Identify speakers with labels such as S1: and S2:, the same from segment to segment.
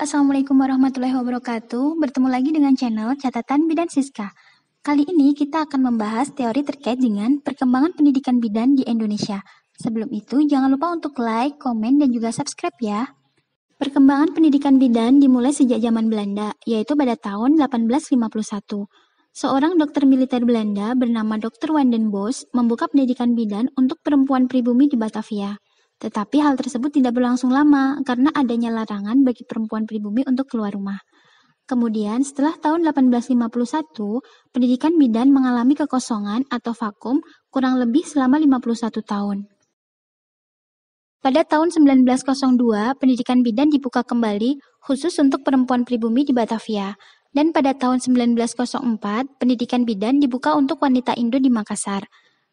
S1: Assalamualaikum warahmatullahi wabarakatuh. Bertemu lagi dengan channel Catatan Bidan Siska. Kali ini kita akan membahas teori terkait dengan perkembangan pendidikan bidan di Indonesia. Sebelum itu, jangan lupa untuk like, komen, dan juga subscribe ya. Perkembangan pendidikan bidan dimulai sejak zaman Belanda, yaitu pada tahun 1851. Seorang dokter militer Belanda bernama Dr. Wandenbos membuka pendidikan bidan untuk perempuan pribumi di Batavia. Tetapi hal tersebut tidak berlangsung lama karena adanya larangan bagi perempuan pribumi untuk keluar rumah. Kemudian, setelah tahun 1851, pendidikan bidan mengalami kekosongan atau vakum kurang lebih selama 51 tahun. Pada tahun 1902, pendidikan bidan dibuka kembali khusus untuk perempuan pribumi di Batavia. Dan pada tahun 1904, pendidikan bidan dibuka untuk wanita Indo di Makassar.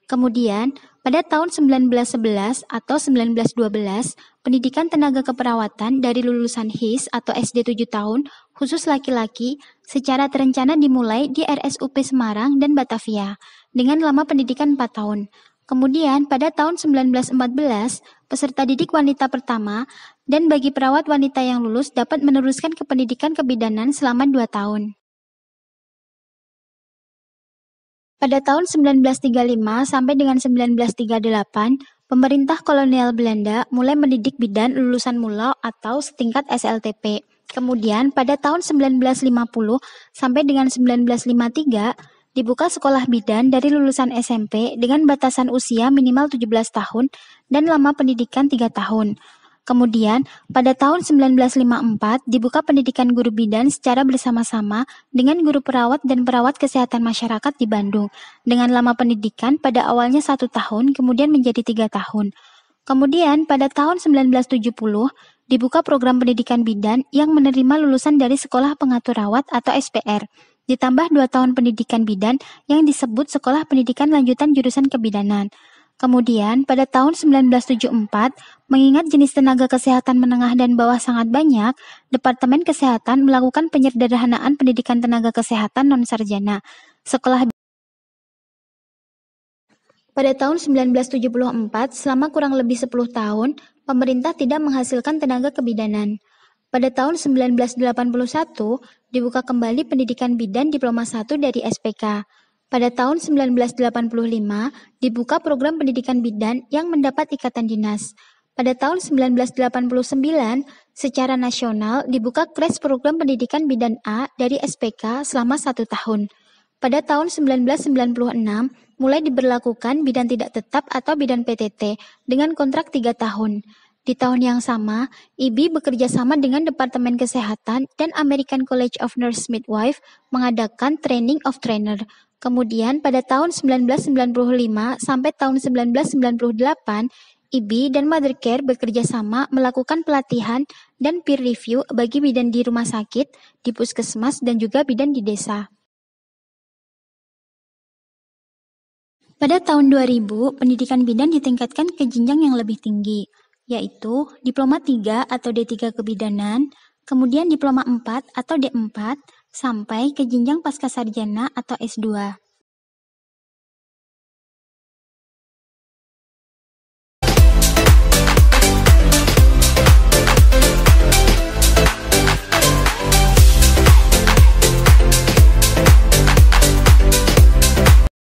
S1: Kemudian, pada tahun 1911 atau 1912, pendidikan tenaga keperawatan dari lulusan HIS atau SD 7 tahun, khusus laki-laki, secara terencana dimulai di RSUP Semarang dan Batavia, dengan lama pendidikan 4 tahun. Kemudian, pada tahun 1914, peserta didik wanita pertama dan bagi perawat wanita yang lulus dapat meneruskan kependidikan kebidanan selama 2 tahun.
S2: Pada tahun 1935
S1: sampai dengan 1938, pemerintah kolonial Belanda mulai mendidik bidan lulusan mula atau setingkat SLTP. Kemudian pada tahun 1950 sampai dengan 1953 dibuka sekolah bidan dari lulusan SMP dengan batasan usia minimal 17 tahun dan lama pendidikan 3 tahun. Kemudian, pada tahun 1954 dibuka pendidikan guru bidan secara bersama-sama dengan guru perawat dan perawat kesehatan masyarakat di Bandung. Dengan lama pendidikan pada awalnya satu tahun, kemudian menjadi tiga tahun. Kemudian, pada tahun 1970, dibuka program pendidikan bidan yang menerima lulusan dari Sekolah Pengatur Rawat atau SPR, ditambah dua tahun pendidikan bidan yang disebut Sekolah Pendidikan Lanjutan Jurusan Kebidanan. Kemudian, pada tahun 1974, mengingat jenis tenaga kesehatan menengah dan bawah sangat banyak, Departemen Kesehatan melakukan penyederhanaan pendidikan tenaga kesehatan non-sarjana. Sekolah pada tahun 1974, selama kurang lebih 10 tahun, pemerintah tidak menghasilkan tenaga kebidanan. Pada tahun 1981, dibuka kembali pendidikan bidan diploma 1 dari SPK. Pada tahun 1985, dibuka program pendidikan bidan yang mendapat ikatan dinas. Pada tahun 1989, secara nasional dibuka kres program pendidikan bidan A dari SPK selama satu tahun. Pada tahun 1996, mulai diberlakukan bidan tidak tetap atau bidan PTT dengan kontrak tiga tahun. Di tahun yang sama, IBI bekerja sama dengan Departemen Kesehatan dan American College of Nurse Midwife mengadakan Training of Trainer Kemudian pada tahun 1995 sampai tahun 1998, IBI dan Mother Care bekerja sama melakukan pelatihan dan peer review bagi bidan di rumah sakit, di puskesmas, dan
S2: juga bidan di desa. Pada tahun
S1: 2000, pendidikan bidan ditingkatkan ke jenjang yang lebih tinggi, yaitu diploma 3 atau D3 kebidanan, kemudian diploma 4 atau D4, sampai ke jenjang pasca sarjana atau S2.